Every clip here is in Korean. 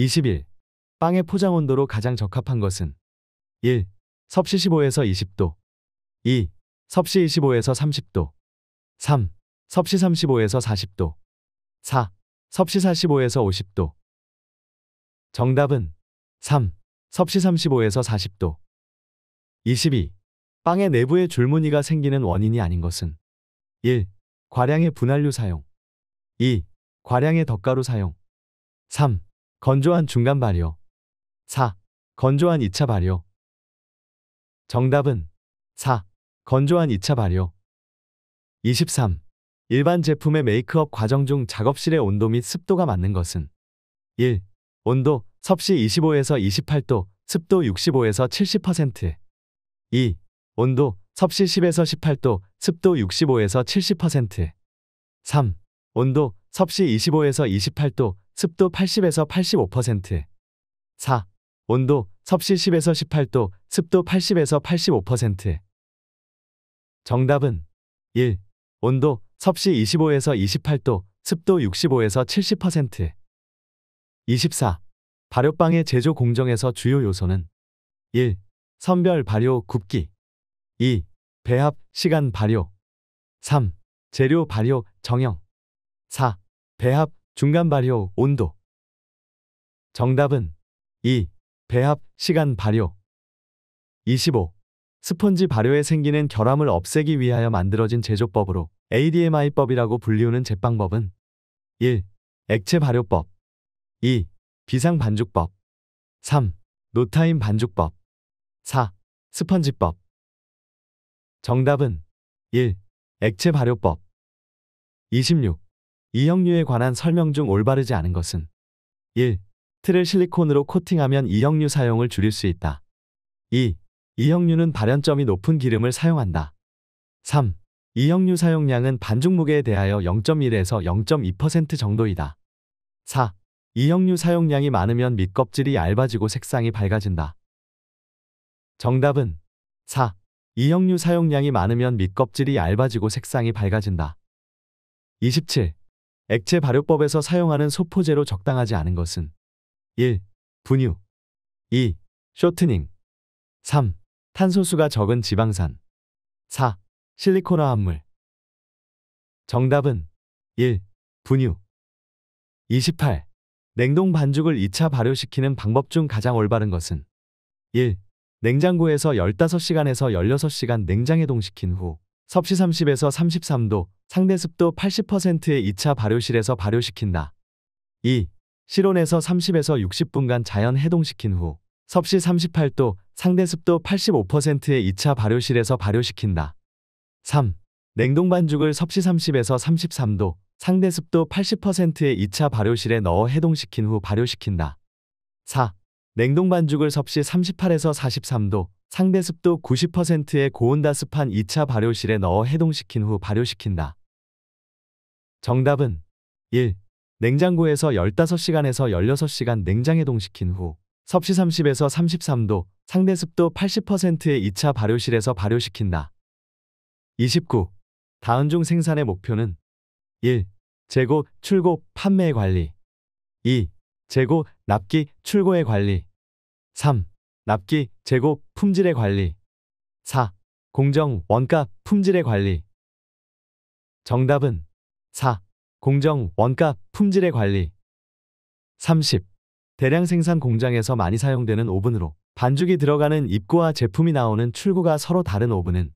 21. 빵의 포장 온도로 가장 적합한 것은 1. 섭씨 15에서 20도 2. 섭씨 25에서 30도 3. 섭씨 35에서 40도 4. 섭씨 45에서 50도 정답은 3. 섭씨 35에서 40도 22. 빵의 내부에 줄무늬가 생기는 원인이 아닌 것은 1. 과량의 분할류 사용 2. 과량의 덧가루 사용 3. 건조한 중간 발효 4. 건조한 2차 발효 정답은 4. 건조한 2차 발효 23. 일반 제품의 메이크업 과정 중 작업실의 온도 및 습도가 맞는 것은 1. 온도 섭씨 25에서 28도, 습도 65에서 70% 2. 온도 섭씨 10에서 18도, 습도 65에서 70% 3. 온도 섭씨 25에서 28도, 습도 80에서 85%. 4. 온도, 섭씨 10에서 18도, 습도 80에서 85%. 정답은 1. 온도, 섭씨 25에서 28도, 습도 65에서 70% 24. 발효빵의 제조 공정에서 주요 요소는 1. 선별 발효 굽기 2. 배합 시간 발효 3. 재료 발효 정형 4. 배합, 중간 발효, 온도 정답은 2. 배합, 시간 발효 25. 스펀지 발효에 생기는 결함을 없애기 위하여 만들어진 제조법으로 ADMI법이라고 불리우는 제빵법은 1. 액체 발효법 2. 비상 반죽법 3. 노타임 반죽법 4. 스펀지법 정답은 1. 액체 발효법 26. 이형류에 관한 설명 중 올바르지 않은 것은 1. 틀을 실리콘으로 코팅하면 이형류 사용을 줄일 수 있다. 2. 이형류는 발연점이 높은 기름을 사용한다. 3. 이형류 사용량은 반죽 무게에 대하여 0.1에서 0.2% 정도이다. 4. 이형류 사용량이 많으면 밑껍질이 얇아지고 색상이 밝아진다. 정답은 4. 이형류 사용량이 많으면 밑껍질이 얇아지고 색상이 밝아진다. 27. 액체 발효법에서 사용하는 소포제로 적당하지 않은 것은 1. 분유 2. 쇼트닝 3. 탄소수가 적은 지방산 4. 실리코화함물 정답은 1. 분유 28. 냉동 반죽을 2차 발효시키는 방법 중 가장 올바른 것은 1. 냉장고에서 15시간에서 16시간 냉장해동시킨 후 섭씨 30에서 33도, 상대습도 80%의 2차 발효실에서 발효시킨다. 2. 실온에서 30에서 60분간 자연 해동시킨 후 섭씨 38도, 상대습도 85%의 2차 발효실에서 발효시킨다. 3. 냉동 반죽을 섭씨 30에서 33도, 상대습도 80%의 2차 발효실에 넣어 해동시킨 후 발효시킨다. 4. 냉동 반죽을 섭씨 38에서 43도, 상대 습도 90%의 고온다습한 2차 발효실에 넣어 해동시킨 후 발효시킨다. 정답은 1. 냉장고에서 15시간에서 16시간 냉장 해동시킨 후 섭씨 30에서 33도, 상대 습도 80%의 2차 발효실에서 발효시킨다. 29. 다음 중 생산의 목표는 1. 재고, 출고, 판매의 관리 2. 재고, 납기, 출고의 관리 3. 납기, 재고, 품질의 관리 4. 공정, 원가, 품질의 관리 정답은 4. 공정, 원가, 품질의 관리 30. 대량 생산 공장에서 많이 사용되는 오븐으로 반죽이 들어가는 입구와 제품이 나오는 출구가 서로 다른 오븐은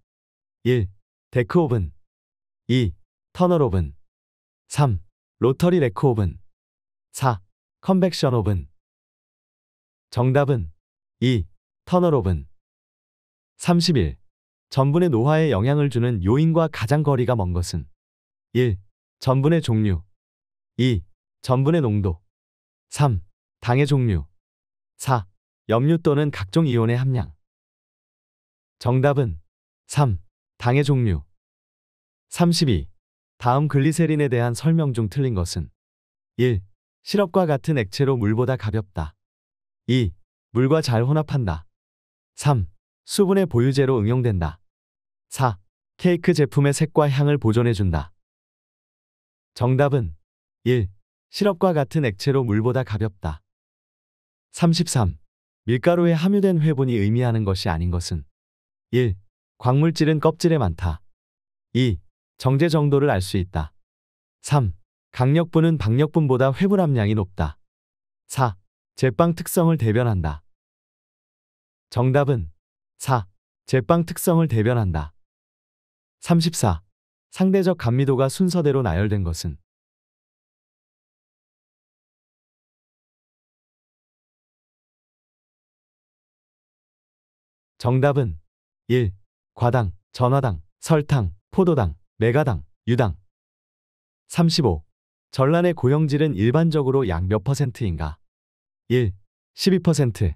1. 데크 오븐 2. 터널 오븐 3. 로터리 레크 오븐 4. 컨벡션 오븐 정답은 2. 터널로은 31. 전분의 노화에 영향을 주는 요인과 가장 거리가 먼 것은 1. 전분의 종류 2. 전분의 농도 3. 당의 종류 4. 염류 또는 각종 이온의 함량 정답은 3. 당의 종류 32. 다음 글리세린에 대한 설명 중 틀린 것은 1. 시럽과 같은 액체로 물보다 가볍다. 2. 물과 잘 혼합한다. 3. 수분의 보유제로 응용된다. 4. 케이크 제품의 색과 향을 보존해준다. 정답은 1. 시럽과 같은 액체로 물보다 가볍다. 33. 밀가루에 함유된 회분이 의미하는 것이 아닌 것은 1. 광물질은 껍질에 많다. 2. 정제 정도를 알 수 있다. 3. 강력분은 박력분보다 회분 함량이 높다. 4. 제빵 특성을 대변한다. 정답은 4. 제빵 특성을 대변한다. 34. 상대적 감미도가 순서대로 나열된 것은 정답은 1. 과당, 전화당, 설탕, 포도당, 메가당, 유당 35. 전란의 고형질은 일반적으로 약 몇 퍼센트인가? 1. 12%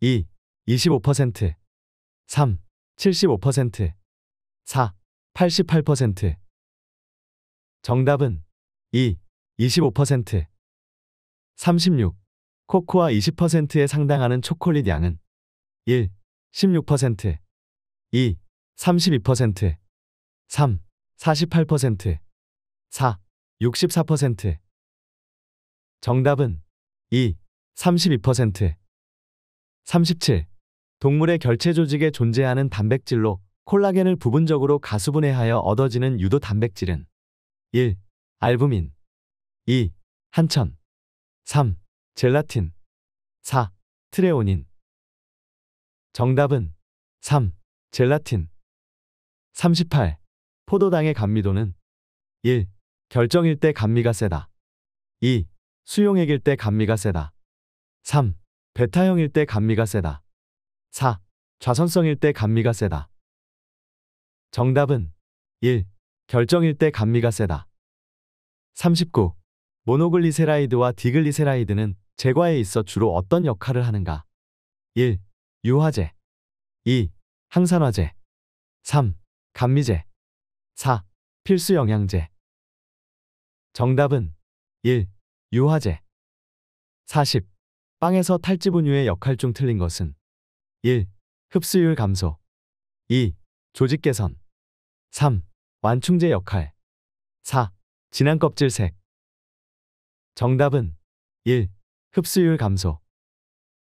2. 25% 3. 75% 4. 88% 정답은 2. 25% 36. 코코아 20%에 상당하는 초콜릿 양은 1. 16% 2. 32% 3. 48% 4. 64% 정답은 2. 32% 37. 동물의 결체 조직에 존재하는 단백질로 콜라겐을 부분적으로 가수분해하여 얻어지는 유도 단백질은 1. 알부민 2. 한천 3. 젤라틴 4. 트레오닌 정답은 3. 젤라틴 38. 포도당의 감미도는 1. 결정일 때 감미가 세다 2. 수용액일 때 감미가 세다 3. 베타형일 때 감미가 세다. 4. 좌선성일 때 감미가 세다. 정답은 1. 결정일 때 감미가 세다. 39. 모노글리세라이드와 디글리세라이드는 제과에 있어 주로 어떤 역할을 하는가? 1. 유화제 2. 항산화제 3. 감미제 4. 필수 영양제 정답은 1. 유화제 40. 빵에서 탈지 분유의 역할 중 틀린 것은 1. 흡수율 감소 2. 조직 개선 3. 완충제 역할 4. 진한 껍질색 정답은 1. 흡수율 감소